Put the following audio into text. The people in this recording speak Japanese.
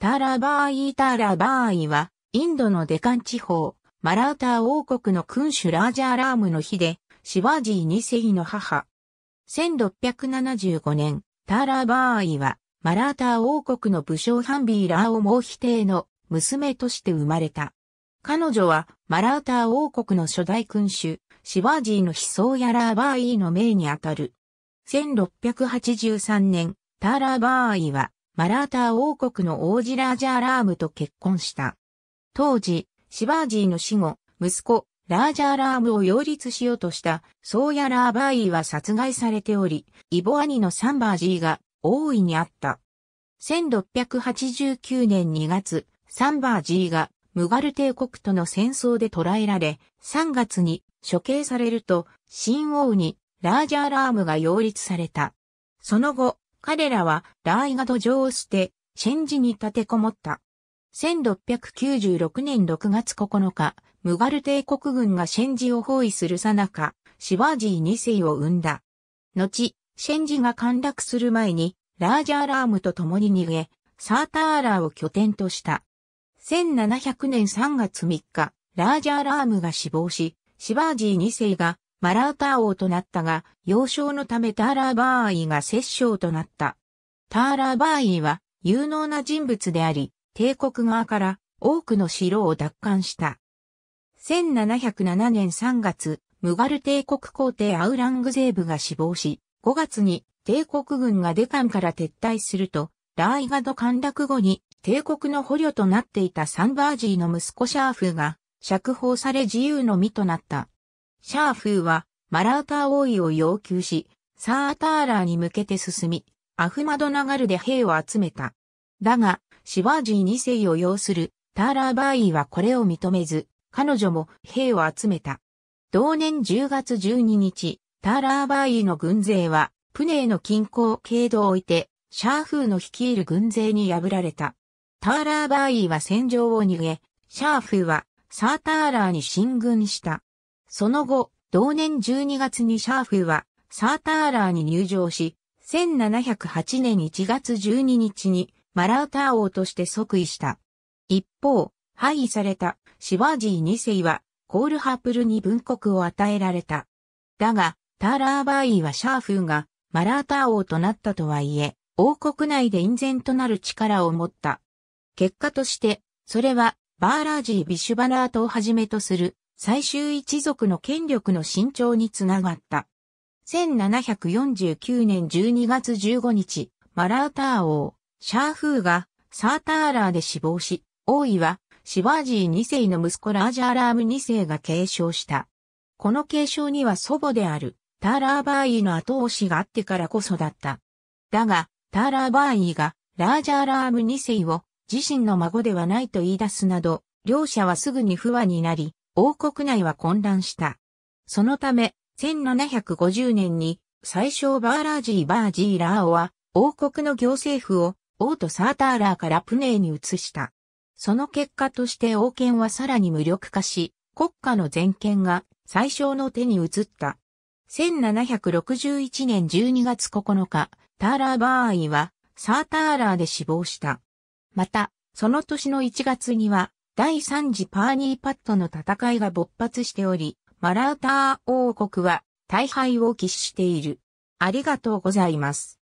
ターラーバーイーターラーバーイは、インドのデカン地方、マラーター王国の君主ラージャーラームの日で、シージー2世の母。1675年、ターラーバーイは、マラーター王国の武将ハンビーラーをう否定の娘として生まれた。彼女は、マラーター王国の初代君主、シージーの悲壮やラーバーイの命にあたる。1683年、ターラーバーイは、マラーター王国の王子ラージャーラームと結婚した。当時、シバージーの死後、息子、ラージャーラームを擁立しようとした、ソーヤラーバーイは殺害されており、イボ兄のサンバージーが大いにあった。1689年2月、サンバージーがムガル帝国との戦争で捕らえられ、3月に処刑されると、新王にラージャーラームが擁立された。その後、彼らはラーイが土壌を捨て、シェンジに立てこもった。1696年6月9日、ムガル帝国軍がシェンジを包囲するさなか、シバージー2世を生んだ。後、シェンジが陥落する前に、ラージャーラームと共に逃げ、サーターラーを拠点とした。1700年3月3日、ラージャーラームが死亡し、シバージー2世がマラーター王となったが、幼少のためターラーバーイが摂政となった。ターラーバーイは有能な人物であり、帝国側から多くの城を奪還した。1707年3月、ムガル帝国皇帝アウラングゼーブが死亡し、5月に帝国軍がデカンから撤退すると、ラーイガド陥落後に帝国の捕虜となっていたサンバージーの息子シャーフが釈放され自由の身となった。シャーフーはマラーター王位を要求し、サーターラーに向けて進み、アフマドナガルで兵を集めた。だが、シワージー二世を要するターラーバーイはこれを認めず、彼女も兵を集めた。同年10月12日、ターラーバーイの軍勢は、プネーの近郊経度を置いて、シャーフーの率いる軍勢に破られた。ターラーバーイは戦場を逃げ、シャーフーはサーターラーに進軍した。その後、同年12月にシャーフはサーターラーに入場し、1708年1月12日にマラウター王として即位した。一方、廃位されたシバージー2世はコールハプルに分国を与えられた。だが、ターラーバーイはシャーフーがマラーター王となったとはいえ、王国内で隠然となる力を持った。結果として、それはバーラージー・ビシュバラートをはじめとする最終一族の権力の伸長につながった。1749年12月15日、マラーター王、シャーフーがサーターラーで死亡し、王位はシバージー2世の息子ラージャーラーム2世が継承した。この継承には祖母であるターラーバーイの後押しがあってからこそだった。だが、ターラーバーイがラージャーラーム2世を自身の孫ではないと言い出すなど、両者はすぐに不和になり、王国内は混乱した。そのため、1750年に、最小バーラージーバージーラーオは、王国の行政府を、王とサーターラーからプネーに移した。その結果として王権はさらに無力化し、国家の全権が最小の手に移った。1761年12月9日、ターラーバーイはサーターラーで死亡した。また、その年の1月には第3次パーニーパットの戦いが勃発しており、マラウター王国は大敗を喫している。ありがとうございます。